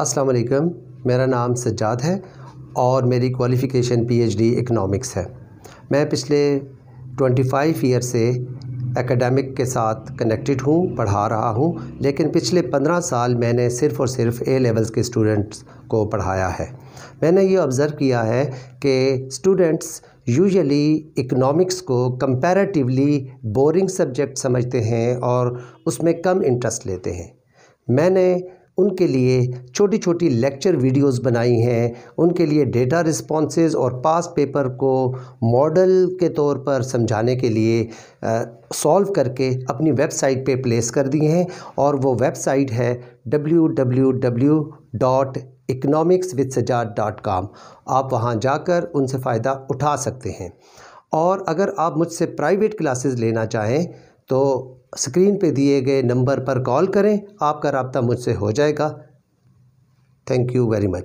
अस्सलाम वालेकुम मेरा नाम सज्जाद है और मेरी क्वालिफ़िकेशन पीएचडी इकोनॉमिक्स है मैं पिछले 25 ईयर से एकेडमिक के साथ कनेक्टेड हूँ पढ़ा रहा हूँ लेकिन पिछले पंद्रह साल मैंने सिर्फ़ और सिर्फ ए लेवल्स के स्टूडेंट्स को पढ़ाया है मैंने ये ऑब्ज़र्व किया है कि स्टूडेंट्स यूजुअली इकोनॉमिक्स को कंपैरेटिवली बोरिंग सब्जेक्ट समझते हैं और उसमें कम इंटरेस्ट लेते हैं मैंने उनके लिए छोटी छोटी लेक्चर वीडियोस बनाई हैं उनके लिए डेटा रिस्पॉन्सेज और पास पेपर को मॉडल के तौर पर समझाने के लिए सॉल्व करके अपनी वेबसाइट पे प्लेस कर दिए हैं और वो वेबसाइट है W W W dot with dot आप वहाँ जाकर उनसे फ़ायदा उठा सकते हैं और अगर आप मुझसे प्राइवेट क्लासेस लेना चाहें तो स्क्रीन पे दिए गए नंबर पर कॉल करें आपका रबता मुझसे हो जाएगा थैंक यू वेरी मच